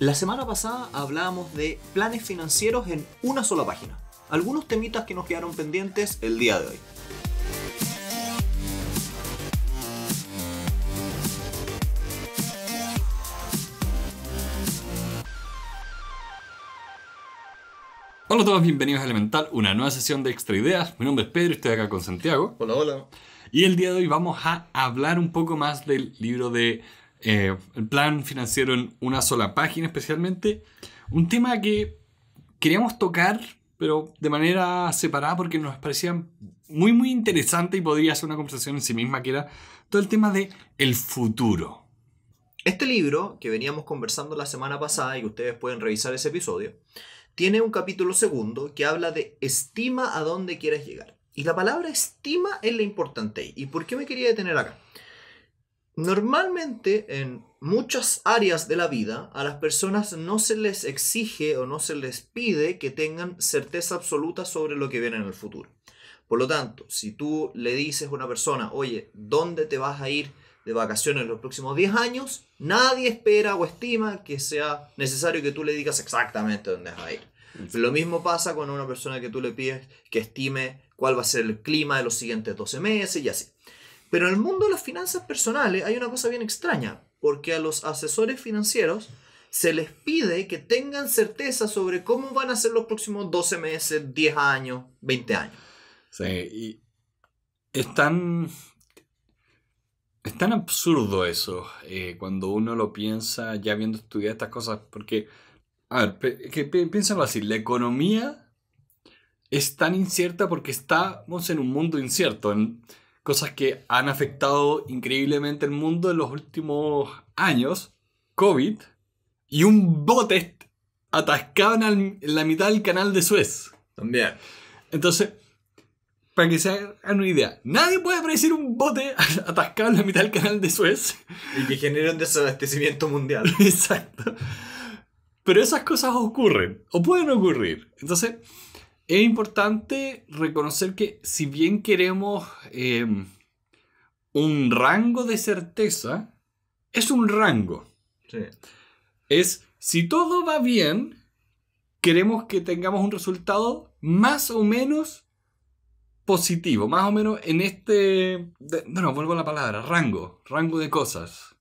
La semana pasada hablábamos de planes financieros en una sola página. Algunos temitas que nos quedaron pendientes el día de hoy. Hola a todos, bienvenidos a Elemental, una nueva sesión de Extra Ideas. Mi nombre es Pedro y estoy acá con Santiago. Hola, hola. Y el día de hoy vamos a hablar un poco más del libro de eh, el plan financiero en una sola página especialmente. Un tema que queríamos tocar, pero de manera separada porque nos parecía muy muy interesante y podría ser una conversación en sí misma, que era todo el tema de el futuro. Este libro, que veníamos conversando la semana pasada y que ustedes pueden revisar ese episodio, tiene un capítulo segundo que habla de estima a dónde quieres llegar. Y la palabra estima es la importante. ¿Y por qué me quería detener acá? Normalmente en muchas áreas de la vida a las personas no se les exige o no se les pide que tengan certeza absoluta sobre lo que viene en el futuro. Por lo tanto, si tú le dices a una persona, oye, ¿dónde te vas a ir de vacaciones en los próximos 10 años? Nadie espera o estima que sea necesario que tú le digas exactamente dónde vas a ir. Lo mismo pasa con una persona que tú le pides que estime cuál va a ser el clima de los siguientes 12 meses y así. Pero en el mundo de las finanzas personales hay una cosa bien extraña, porque a los asesores financieros se les pide que tengan certeza sobre cómo van a ser los próximos 12 meses, 10 años, 20 años. Sí, y es tan, es tan absurdo eso eh, cuando uno lo piensa ya habiendo estudiado estas cosas, porque, a ver, que, piénsalo así, la economía es tan incierta porque estamos en un mundo incierto. En, cosas que han afectado increíblemente el mundo en los últimos años, COVID, y un bote atascado en la mitad del canal de Suez. También. Entonces, para que se hagan una idea, nadie puede predecir un bote atascado en la mitad del canal de Suez. Y que genere un desabastecimiento mundial. Exacto. Pero esas cosas ocurren, o pueden ocurrir. Entonces, es importante reconocer que si bien queremos em, un rango de certeza, es un rango. Es, si todo va bien, queremos que tengamos un resultado más o menos positivo, más o menos en este, bueno vuelvo a la palabra, rango, rango de cosas.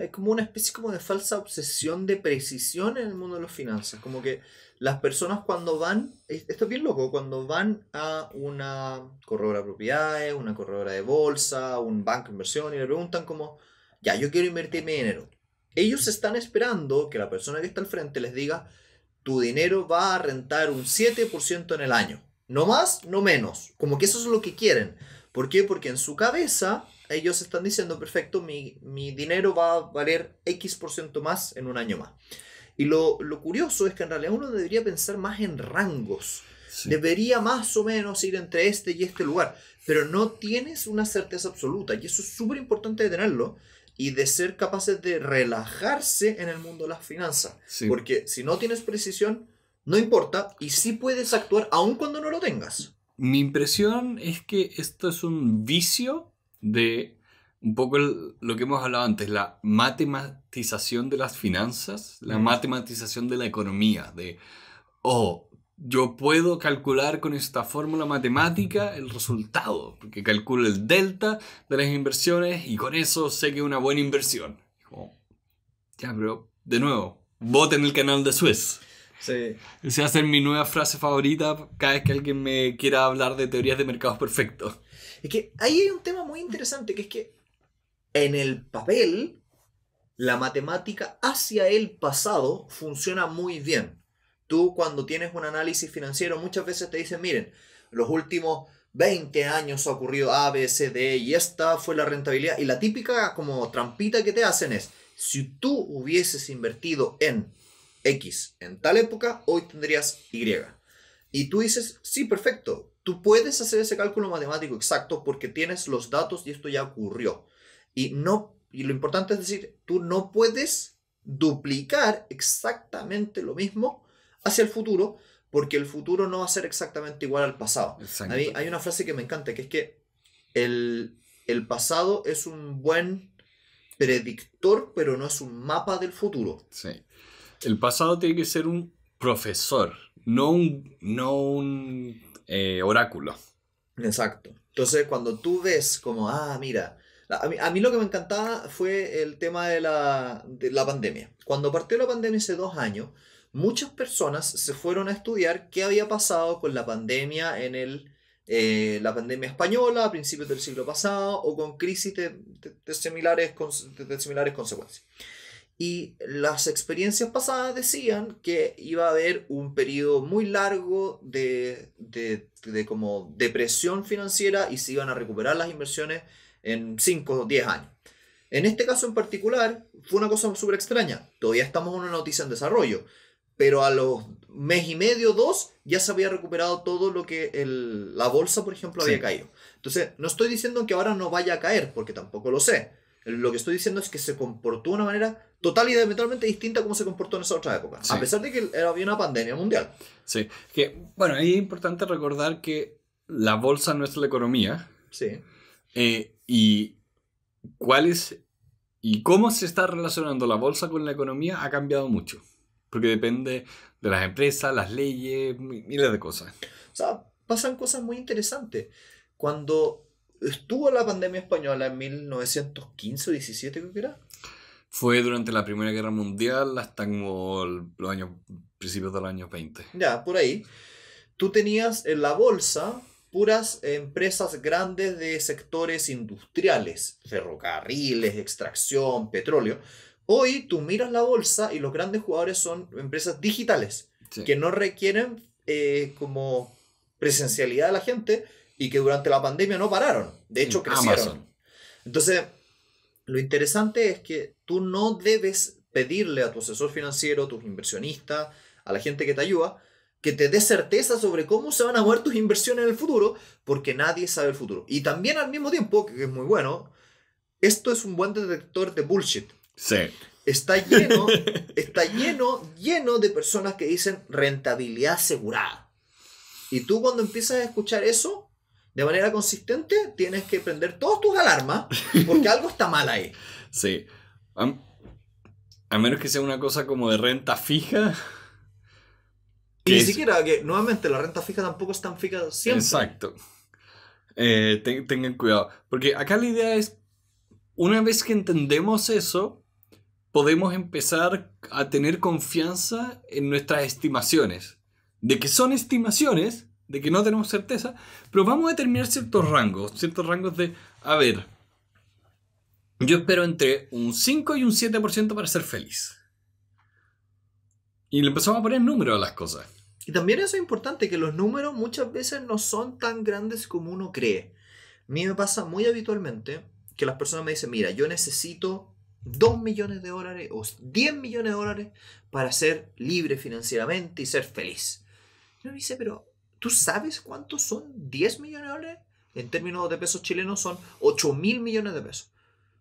Hay como una especie como de falsa obsesión de precisión en el mundo de las finanzas. Como que las personas cuando van, esto es bien loco, cuando van a una corredora de propiedades, una corredora de bolsa, un banco de inversión y le preguntan como, ya, yo quiero invertir mi dinero. Ellos están esperando que la persona que está al frente les diga, tu dinero va a rentar un 7% en el año. No más, no menos. Como que eso es lo que quieren. ¿Por qué? Porque en su cabeza ellos están diciendo, perfecto, mi, dinero va a valer X por ciento más en un año más. Y lo, curioso es que en realidad uno debería pensar más en rangos. Debería más o menos ir entre este y este lugar. Pero no tienes una certeza absoluta. Y eso es súper importante de tenerlo. Y de ser capaces de relajarse en el mundo de las finanzas. Porque si no tienes precisión, no importa. Y sí puedes actuar aun cuando no lo tengas. Mi impresión es que esto es un vicio de un poco lo que hemos hablado antes, la matematización de las finanzas, la matematización de la economía, de, oh, yo puedo calcular con esta fórmula matemática el resultado, porque calculo el delta de las inversiones y con eso sé que es una buena inversión. ya, pero de nuevo, voten el canal de Suez. Sí. Esa va a ser mi nueva frase favorita cada vez que alguien me quiera hablar de teorías de mercados perfectos. Es que ahí hay un tema muy interesante, que es que en el papel, la matemática hacia el pasado funciona muy bien. Tú cuando tienes un análisis financiero muchas veces te dicen, miren, los últimos 20 años ha ocurrido A, B, C, D y esta fue la rentabilidad. Y la típica como trampita que te hacen es, si tú hubieses invertido en X en tal época, hoy tendrías Y. Y tú dices, sí, perfecto, Tú puedes hacer ese cálculo matemático exacto porque tienes los datos y esto ya ocurrió. Y, no, y lo importante es decir, tú no puedes duplicar exactamente lo mismo hacia el futuro porque el futuro no va a ser exactamente igual al pasado. A hay una frase que me encanta, que es que el, el pasado es un buen predictor, pero no es un mapa del futuro. Sí. El pasado tiene que ser un profesor, no un, no un eh, oráculo. Exacto. Entonces, cuando tú ves como, ah, mira, a mí, lo que me encantaba fue el tema de la, pandemia. Cuando partió la pandemia hace dos años, muchas personas se fueron a estudiar qué había pasado con la pandemia en el, eh, la pandemia española a principios del siglo pasado o con crisis de, similares, similares consecuencias y las experiencias pasadas decían que iba a haber un periodo muy largo de, como depresión financiera y se iban a recuperar las inversiones en 5 o 10 años. En este caso en particular fue una cosa súper extraña. Todavía estamos en una noticia en desarrollo, pero a los mes y medio, dos, ya se había recuperado todo lo que la bolsa, por ejemplo, había caído. Entonces, no estoy diciendo que ahora no vaya a caer, porque tampoco lo sé. Lo que estoy diciendo es que se comportó de una manera total y diametralmente distinta a cómo se comportó en esa otra época. A pesar de que había una pandemia mundial. Sí. Que, bueno, es importante recordar que la bolsa no es la economía. Sí. Eh, y cuál es y cómo se está relacionando la bolsa con la economía ha cambiado mucho. Porque depende de las empresas, las leyes, miles de cosas. O sea, pasan cosas muy interesantes. Cuando estuvo la pandemia española en 1915 o 17, creo que era, fue durante la Primera Guerra Mundial hasta como los años, principios del año años 20. Ya, por ahí. Tú tenías en la bolsa puras empresas grandes de sectores industriales, ferrocarriles, extracción, petróleo. Hoy tú miras la bolsa y los grandes jugadores son empresas digitales, que no requieren eh, como presencialidad de la gente y que durante la pandemia no pararon, de hecho mm, crecieron. Entonces, lo interesante es que tú no debes pedirle a tu asesor financiero, a tus inversionistas, a la gente que te ayuda, que te dé certeza sobre cómo se van a mover tus inversiones en el futuro, porque nadie sabe el futuro. Y también al mismo tiempo, que es muy bueno, esto es un buen detector de bullshit. Sí. Está lleno, está lleno, lleno de personas que dicen rentabilidad asegurada. Y tú cuando empiezas a escuchar eso, de manera consistente, tienes que prender todas tus alarmas porque algo está mal ahí. Sí. A, menos que sea una cosa como de renta fija. Y ni siquiera que, nuevamente, la renta fija tampoco es tan fija siempre. Exacto. Eh, tengan cuidado. Porque acá la idea es, una vez que entendemos eso, podemos empezar a tener confianza en nuestras estimaciones. De que son estimaciones, de que no tenemos certeza, pero vamos a determinar ciertos rangos, ciertos rangos de, a ver, yo espero entre un 5 y un 7% para ser feliz. Y le empezamos a poner números a las cosas. Y también eso es importante, que los números muchas veces no son tan grandes como uno cree. A mí me pasa muy habitualmente que las personas me dicen, mira, yo necesito 2 millones de dólares o 10 millones de dólares para ser libre financieramente y ser feliz. yo uno dice, pero ¿Tú sabes cuántos son 10 millones de dólares? En términos de pesos chilenos son 8 mil millones de pesos.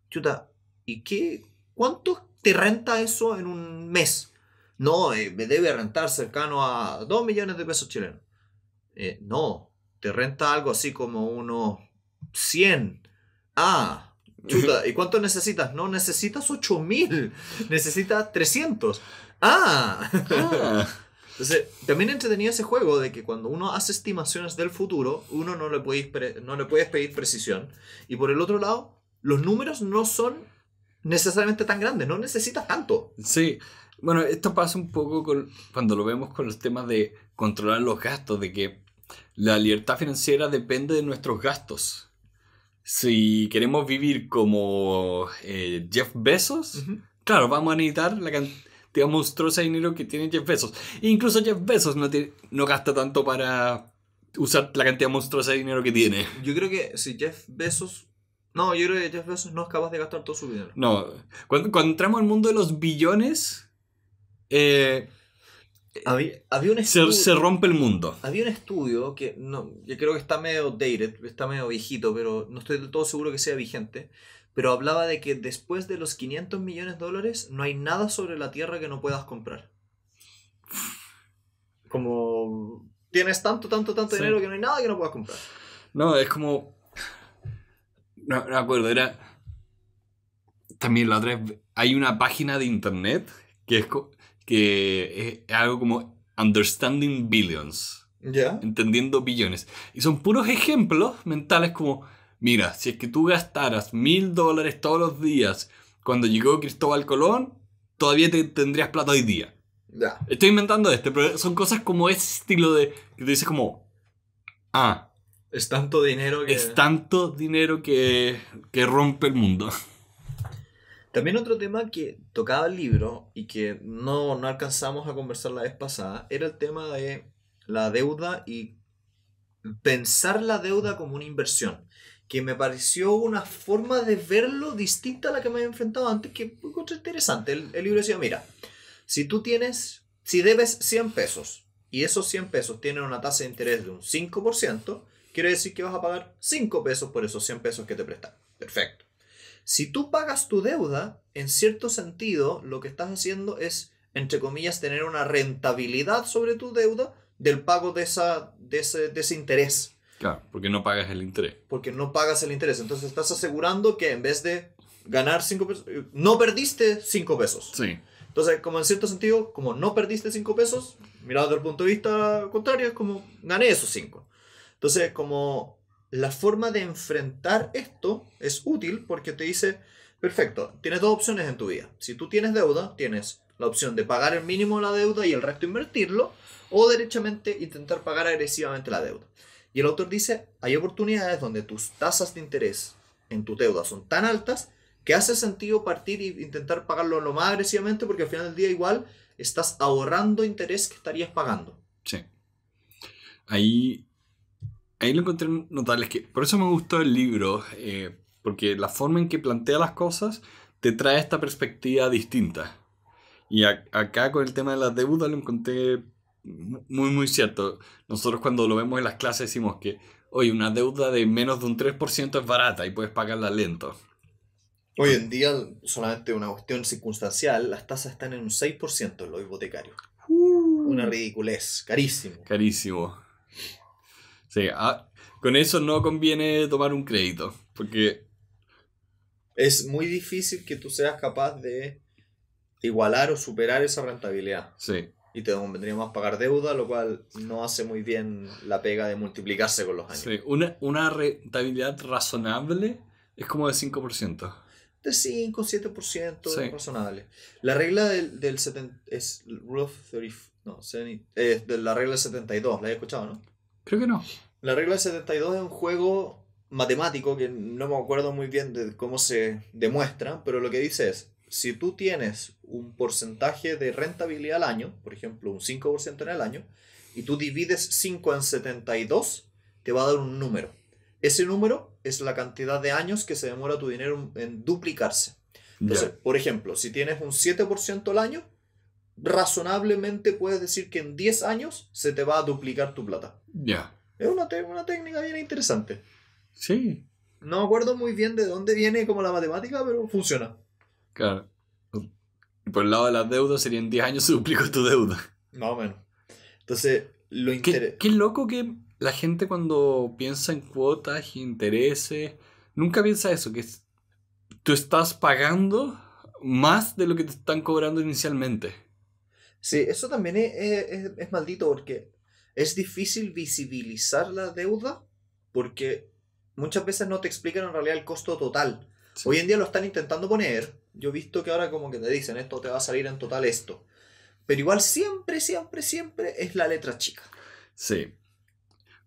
Chuta, ¿y qué? ¿Cuánto te renta eso en un mes? No, eh, me debe rentar cercano a 2 millones de pesos chilenos. Eh, no, te renta algo así como unos 100. Ah, Chuta, ¿y cuánto necesitas? No, necesitas 8 mil, Necesitas 300. Ah. ah. Entonces, también entretenía ese juego de que cuando uno hace estimaciones del futuro, uno no le, puede, no le puedes pedir precisión. Y por el otro lado, los números no son necesariamente tan grandes, no necesitas tanto. Sí. Bueno, esto pasa un poco con, cuando lo vemos con el tema de controlar los gastos, de que la libertad financiera depende de nuestros gastos. Si queremos vivir como eh, Jeff Bezos, claro, vamos a necesitar la cantidad monstruosa de dinero que tiene Jeff Bezos. E incluso Jeff Bezos no, no gasta tanto para usar la cantidad monstruosa de dinero que tiene. Yo creo que si Jeff Bezos no, yo creo que Jeff Bezos no es capaz de gastar todo su dinero. No, cuando, entramos al mundo de los billones, eh, había, se, rompe el mundo. Había un estudio que no, yo creo que está medio dated, está medio viejito, pero no estoy del todo seguro que sea vigente, pero hablaba de que después de los 500 millones de dólares no hay nada sobre la Tierra que no puedas comprar. Como tienes tanto, tanto, tanto dinero que no hay nada que no puedas comprar. No, es como... No, recuerdo, acuerdo, era... También la otra Hay una página de internet que es, que es algo como Understanding Billions. ¿Ya? Entendiendo billones. Y son puros ejemplos mentales como Mira, si es que tú gastaras mil dólares todos los días cuando llegó Cristóbal Colón, todavía te tendrías plata hoy día. Estoy inventando este, pero son cosas como ese estilo de. que te dices como. Ah. Es tanto dinero que. Es tanto dinero que. que rompe el mundo. También otro tema que tocaba el libro y que no, no alcanzamos a conversar la vez pasada era el tema de la deuda y pensar la deuda como una inversión que me pareció una forma de verlo distinta a la que me había enfrentado antes, que encontré interesante. El, libro decía, mira, si tú tienes, si debes 100 pesos y esos 100 pesos tienen una tasa de interés de un 5%, quiere decir que vas a pagar 5 pesos por esos 100 pesos que te prestan. Perfecto. Si tú pagas tu deuda, en cierto sentido, lo que estás haciendo es, entre comillas, tener una rentabilidad sobre tu deuda del pago de, esa, de, ese, de ese interés. Claro, porque no pagas el interés. Porque no pagas el interés. Entonces estás asegurando que en vez de ganar 5 pesos, eh, no perdiste 5 pesos. Sí. Entonces, como en cierto sentido, como no perdiste 5 pesos, mirado desde el punto de vista contrario, es como gané esos 5. Entonces, como la forma de enfrentar esto es útil porque te dice, perfecto, tienes dos opciones en tu vida. Si tú tienes deuda, tienes la opción de pagar el mínimo de la deuda y el resto invertirlo, o derechamente intentar pagar agresivamente la deuda. Y el autor dice, hay oportunidades donde tus tasas de interés en tu deuda son tan altas que hace sentido partir e intentar pagarlo lo más agresivamente porque al final del día igual estás ahorrando interés que estarías pagando. Sí. Ahí, ahí lo encontré notable. que por eso me gustó el libro, eh, porque la forma en que plantea las cosas te trae esta perspectiva distinta. Y acá con el tema de la deuda lo encontré muy, muy cierto. Nosotros cuando lo vemos en las clases decimos que, hoy una deuda de menos de un 3% es barata y puedes pagarla lento. Hoy en día, solamente una cuestión circunstancial, las tasas están en un 6% en los hipotecarios. Uh. una ridiculez, carísimo. Carísimo. Ah, con eso no conviene tomar un crédito, porque... Es muy difícil que tú seas capaz de igualar o superar esa rentabilidad. Sí y te que pagar deuda, lo cual no hace muy bien la pega de multiplicarse con los años. Sí, una, una rentabilidad razonable es como de 5%. De 5, 7% sí. razonable. La regla del, del es rule no, de la regla 72, ¿la has escuchado, no? Creo que no. La regla del 72 es un juego matemático que no me acuerdo muy bien de cómo se demuestra, pero lo que dice es si tú tienes un porcentaje de rentabilidad al año, por ejemplo, un 5% en el año, y tú divides 5 en 72, te va a dar un número. Ese número es la cantidad de años que se demora tu dinero en duplicarse. Entonces, por ejemplo, si tienes un 7% al año, razonablemente puedes decir que en 10 años se te va a duplicar tu plata. Ya. Es una, una técnica bien interesante. Sí. No acuerdo muy bien de dónde viene como la matemática, pero funciona. Claro. Por el lado de las deudas serían 10 años se tu deuda. Más o menos. Entonces, lo interesante. Qué, qué loco que la gente cuando piensa en cuotas y intereses, nunca piensa eso, que es, tú estás pagando más de lo que te están cobrando inicialmente. Sí, eso también es, maldito porque es difícil visibilizar la deuda porque muchas veces no te explican en realidad el costo total. Hoy en día lo están intentando poner, yo he visto que ahora como que te dicen, esto te va a salir en total esto. Pero igual siempre, siempre, siempre es la letra chica. Sí.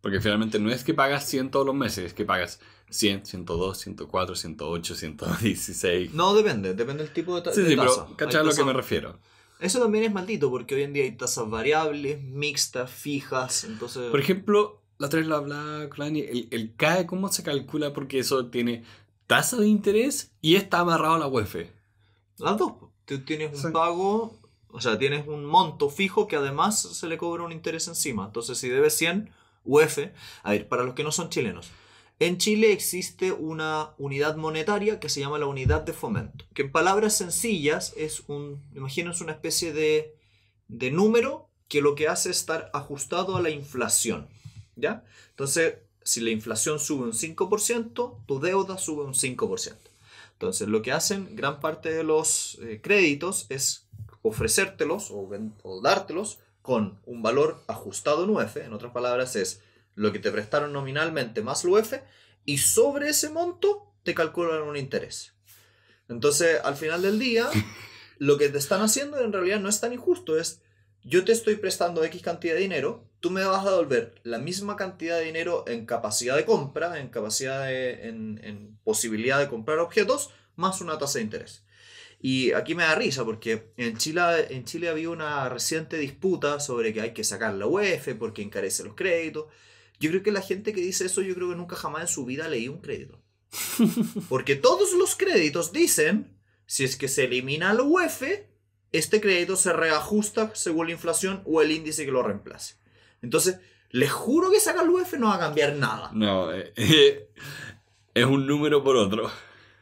Porque finalmente no es que pagas 100 todos los meses, es que pagas 100, 102, 104, 108, 116. No, depende, depende del tipo de, tasa sí, sí, tasa. pero ¿cachai a lo que me refiero? Eso también es maldito, porque hoy en día hay tasas variables, mixtas, fijas, entonces... Por ejemplo, la otra vez lo hablaba el, el CAE, ¿cómo se calcula? Porque eso tiene tasa de interés y está amarrado a la UEF. E. Las dos. Tú tienes un pago, o sea, tienes un monto fijo que además se le cobra un interés encima. Entonces, si debes 100 UF, a ver, para los que no son chilenos, en Chile existe una unidad monetaria que se llama la unidad de fomento, que en palabras sencillas es un, imagínense una especie de, de número que lo que hace es estar ajustado a la inflación, ¿ya? Entonces, si la inflación sube un 5%, tu deuda sube un 5%. Entonces, lo que hacen gran parte de los eh, créditos es ofrecértelos o, dártelos con un valor ajustado en UF. En otras palabras, es lo que te prestaron nominalmente más el UF y sobre ese monto te calculan un interés. Entonces, al final del día, lo que te están haciendo en realidad no es tan injusto, es yo te estoy prestando X cantidad de dinero, tú me vas a devolver la misma cantidad de dinero en capacidad de compra, en capacidad de, en, posibilidad de comprar objetos, más una tasa de interés. Y aquí me da risa porque en Chile, en Chile había una reciente disputa sobre que hay que sacar la UEF porque encarece los créditos. Yo creo que la gente que dice eso, yo creo que nunca jamás en su vida leí un crédito. Porque todos los créditos dicen, si es que se elimina la UEF, este crédito se reajusta según la inflación o el índice que lo reemplace. Entonces, les juro que sacar el UF no va a cambiar nada. No, eh, es un número por otro.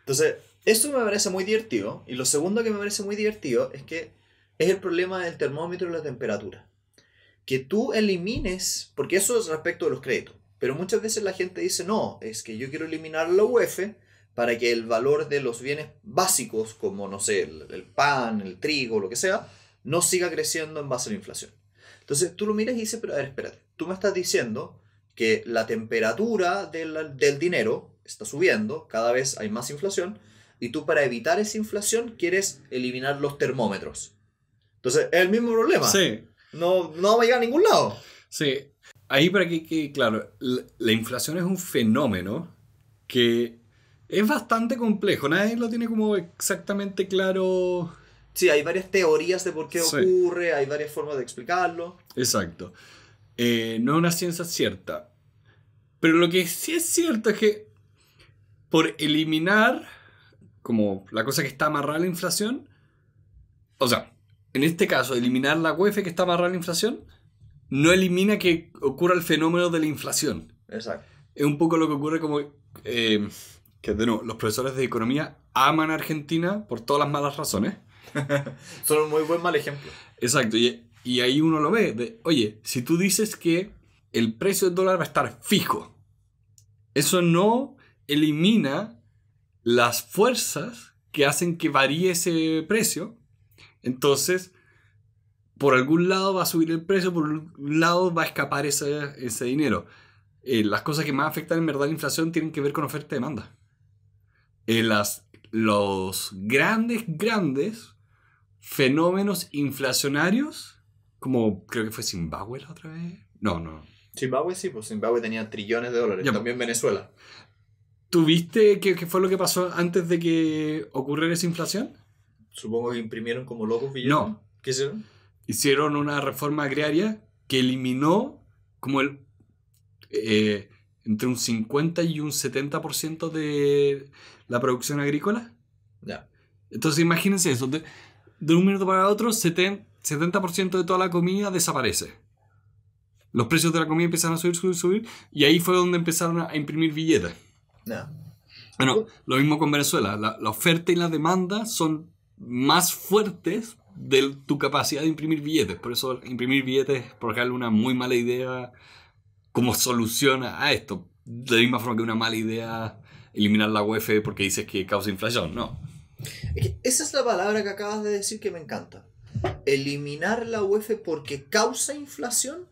Entonces, esto me parece muy divertido. Y lo segundo que me parece muy divertido es que es el problema del termómetro y la temperatura. Que tú elimines, porque eso es respecto de los créditos, pero muchas veces la gente dice, no, es que yo quiero eliminar la UF para que el valor de los bienes básicos, como, no sé, el pan, el trigo, lo que sea, no siga creciendo en base a la inflación. Entonces tú lo miras y dices, pero a ver, espérate, tú me estás diciendo que la temperatura del, dinero está subiendo, cada vez hay más inflación, y tú para evitar esa inflación quieres eliminar los termómetros. Entonces es el mismo problema. Sí. No, no va a llegar a ningún lado. Sí. Ahí para que, claro, la inflación es un fenómeno que es bastante complejo. Nadie lo tiene como exactamente claro Sí, hay varias teorías de por qué ocurre, hay varias formas de explicarlo. Exacto. Eh, no es una ciencia cierta. Pero lo que sí es cierto es que por eliminar como la cosa que está amarrada a la inflación, o sea, en este caso, eliminar la UEF que está amarrada a la inflación, no elimina que ocurra el fenómeno de la inflación. Exacto. Es un poco lo que ocurre como eh, que de nuevo, los profesores de economía aman a Argentina por todas las malas razones. Son un muy buen mal ejemplo. Exacto, y, ahí uno lo ve. Oye, si tú dices que el precio del dólar va a estar fijo, eso no elimina las fuerzas que hacen que varíe ese precio. Entonces, por algún lado va a subir el precio, por un lado va a escapar ese, dinero. Eh, las cosas que más afectan en verdad la inflación tienen que ver con oferta y demanda. Eh, las, los grandes, grandes fenómenos inflacionarios, como creo que fue Zimbabue la otra vez. No, no. Zimbabue sí, pues Zimbabue tenía trillones de dólares. Pues. También Venezuela. ¿Tuviste qué, qué fue lo que pasó antes de que ocurriera esa inflación? Supongo que imprimieron como locos billetes. No. ¿Qué hicieron? Hicieron una reforma agraria que eliminó como el eh, entre un 50 y un 70% de la producción agrícola. Ya. Entonces imagínense eso de un minuto para otro, 70% de toda la comida desaparece. Los precios de la comida empezaron a subir, subir, subir, y ahí fue donde empezaron a imprimir billetes. No. Bueno, lo mismo con Venezuela. La, oferta y la demanda son más fuertes de tu capacidad de imprimir billetes. Por eso imprimir billetes es por ejemplo una muy mala idea como solución a esto. De la misma forma que una mala idea eliminar la UEF e porque dices que causa inflación. No. Esa es la palabra que acabas de decir que me encanta. Eliminar la UEF porque causa inflación.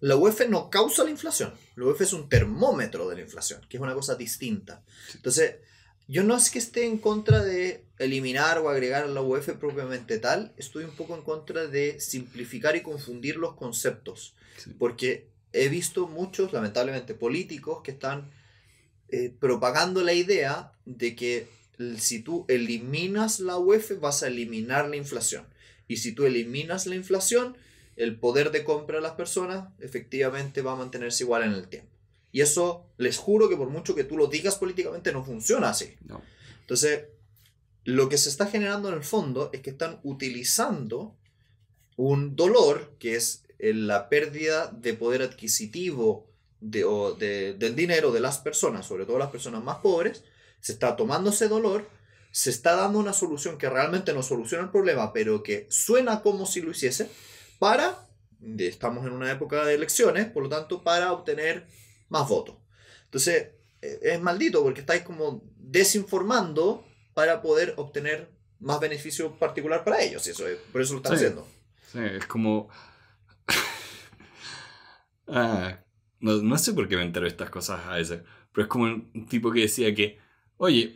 La UEF no causa la inflación. La UEF es un termómetro de la inflación, que es una cosa distinta. Entonces, yo no es que esté en contra de eliminar o agregar a la UEF propiamente tal, estoy un poco en contra de simplificar y confundir los conceptos, porque he visto muchos, lamentablemente, políticos que están eh, propagando la idea de que si tú eliminas la UEF, vas a eliminar la inflación. Y si tú eliminas la inflación, el poder de compra de las personas efectivamente va a mantenerse igual en el tiempo. Y eso, les juro que por mucho que tú lo digas políticamente, no funciona así. Entonces, lo que se está generando en el fondo es que están utilizando un dolor, que es eh, la pérdida de poder adquisitivo del dinero de las personas, sobre todo las personas más pobres, se está tomando ese dolor, se está dando una solución que realmente no soluciona el problema, pero que suena como si lo hiciese, para, estamos en una época de elecciones, por lo tanto, para obtener más votos. Entonces, e, es maldito porque estáis como desinformando para poder obtener más beneficio particular para ellos, eso por eso lo están haciendo. es como... Ah, no, sé por qué me entero estas cosas a veces, pero es como un tipo que decía que Oye,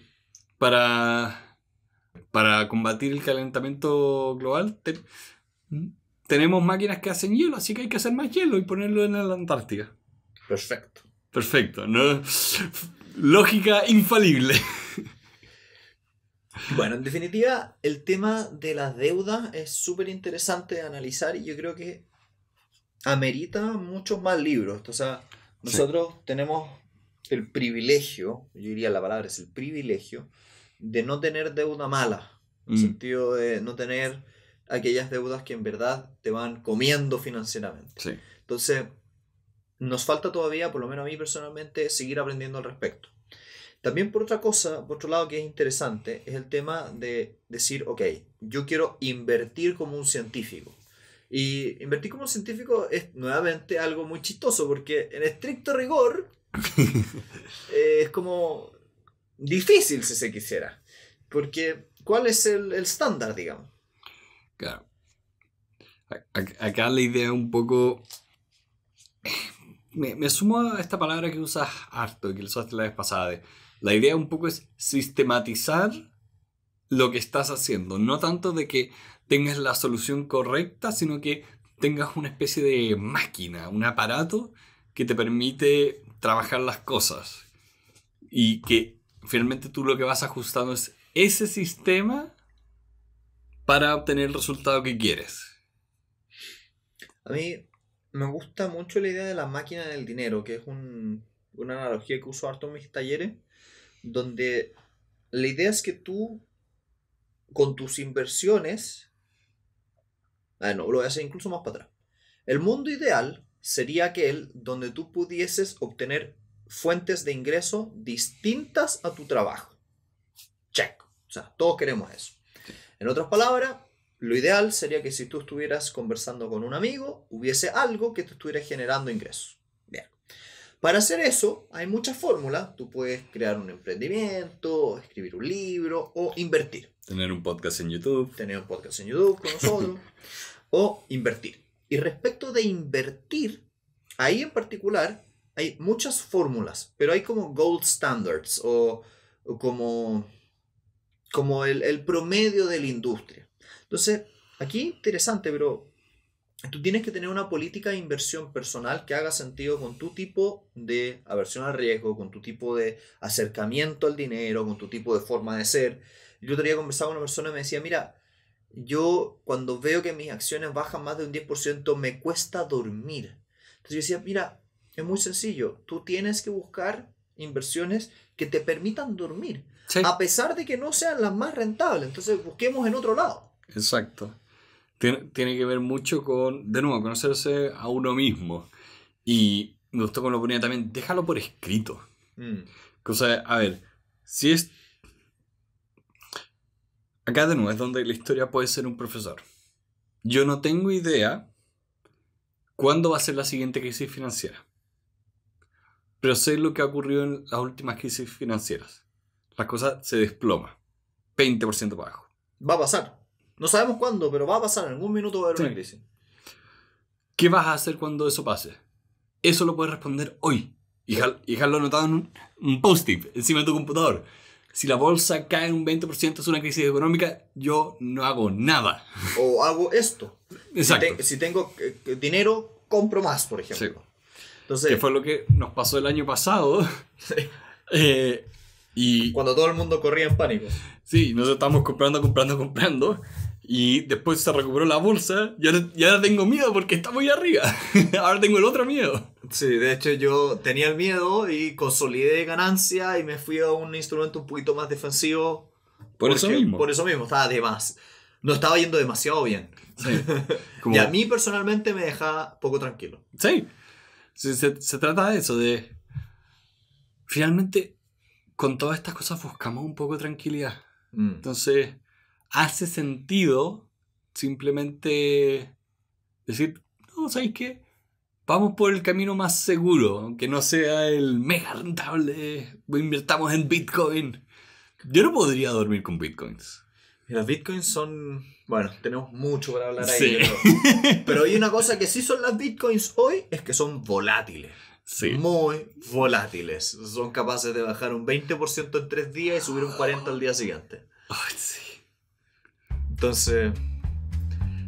para, para combatir el calentamiento global mm, tenemos máquinas que hacen hielo, así que hay que hacer más hielo y ponerlo en la Antártida. Perfecto. Perfecto, ¿no? Lógica infalible. Bueno, en definitiva, el tema de las deudas es súper interesante de analizar y yo creo que amerita muchos más libros. O sea, nosotros tenemos el privilegio, yo diría la palabra es el privilegio, de no tener deuda mala, en el mm. sentido de no tener aquellas deudas que en verdad te van comiendo financieramente. Entonces, nos falta todavía, por lo menos a mí personalmente, seguir aprendiendo al respecto. También por otra cosa, por otro lado que es interesante, es el tema de decir, ok, yo quiero invertir como un científico. Y invertir como un científico es nuevamente algo muy chistoso, porque en estricto rigor, Eh, es como difícil si se quisiera. Porque, ¿cuál es el estándar, digamos? Claro. Acá la idea un poco... Eh, me, me, sumo a esta palabra que usas harto, que usaste la vez pasada. La idea un poco es sistematizar lo que estás haciendo. No tanto de que tengas la solución correcta, sino que tengas una especie de máquina, un aparato que te permite trabajar las cosas. Y que finalmente tú lo que vas ajustando es ese sistema para obtener el resultado que quieres. A mí me gusta mucho la idea de la máquina del dinero, que es un, una analogía que uso harto en mis talleres, donde la idea es que tú, con tus inversiones, ah, no, lo voy a hacer incluso más para atrás. El mundo ideal sería aquel donde tú pudieses obtener fuentes de ingreso distintas a tu trabajo. Check. O sea, todos queremos eso. En otras palabras, lo ideal sería que si tú estuvieras conversando con un amigo, hubiese algo que te estuviera generando ingresos. Bien. Para hacer eso, hay muchas fórmulas. Tú puedes crear un emprendimiento, escribir un libro o invertir. Tener un podcast en YouTube. Tener un podcast en YouTube con nosotros. o invertir. Y respecto de invertir, ahí en particular hay muchas fórmulas, pero hay como gold standards o, como, como el, promedio de la industria. Entonces, aquí interesante, pero tú tienes que tener una política de inversión personal que haga sentido con tu tipo de aversión al riesgo, con tu tipo de acercamiento al dinero, con tu tipo de forma de ser. Yo te conversado con una persona y me decía, mira, yo cuando veo que mis acciones bajan más de un 10%, me cuesta dormir. Entonces yo decía, mira, es muy sencillo, tú tienes que buscar inversiones que te permitan dormir, a pesar de que no sean las más rentables. Entonces busquemos en otro lado. Exacto. Tiene, que ver mucho con, de nuevo, conocerse a uno mismo. Y me gustó como lo ponía también, déjalo por escrito. Mm. cosa O a ver, si es Acá de nuevo es donde la historia puede ser un profesor. Yo no tengo idea cuándo va a ser la siguiente crisis financiera. Pero sé lo que ha ocurrido en las últimas crisis financieras. Las cosas se desploman. 20% para abajo. Va a pasar. No sabemos cuándo, pero va a pasar. En algún minuto va a haber una crisis. ¿Qué vas a hacer cuando eso pase? Eso lo puedes responder hoy. Y, dejarlo anotado en un, un post-it encima de tu computador si la bolsa cae un 20% es una crisis económica, yo no hago nada. O hago esto. Exacto. Si, tengo eh, eh, dinero, compro más, por ejemplo. Entonces, que fue lo que nos pasó el año pasado. Eh, y, Cuando todo el mundo corría en pánico. Sí, nosotros estábamos comprando, comprando, comprando. Y después se recuperó la bolsa. Y ahora, tengo miedo porque está muy arriba. ahora tengo el otro miedo. Sí, de hecho yo tenía el miedo y consolidé ganancia y me fui a un instrumento un poquito más defensivo. Por eso mismo. Por eso mismo, estaba de más. No estaba yendo demasiado bien. Sí. y a mí personalmente me deja poco tranquilo. Sí. Se, se, trata de eso, de... Finalmente, con todas estas cosas buscamos un poco de tranquilidad. Mm. Entonces hace sentido simplemente decir, no, ¿sabéis qué? Vamos por el camino más seguro, aunque no sea el mega rentable, invirtamos en Bitcoin. Yo no podría dormir con Bitcoins. Las Bitcoins son, bueno, tenemos mucho para hablar ahí. Pero, hay una cosa que sí son las Bitcoins hoy, es que son volátiles. Sí. muy volátiles. Son capaces de bajar un 20% en tres días y subir un 40% al día siguiente. sí. Entonces,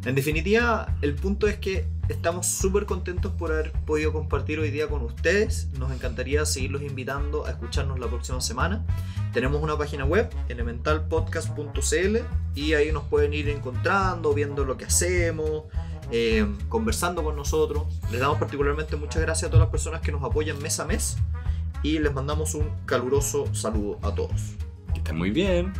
en definitiva, el punto es que estamos súper contentos por haber podido compartir hoy día con ustedes. Nos encantaría seguirlos invitando a escucharnos la próxima semana. Tenemos una página web, elementalpodcast.cl, y ahí nos pueden ir encontrando, viendo lo que hacemos, eh, conversando con nosotros. Les damos particularmente muchas gracias a todas las personas que nos apoyan mes a mes y les mandamos un caluroso saludo a todos. Que estén muy bien.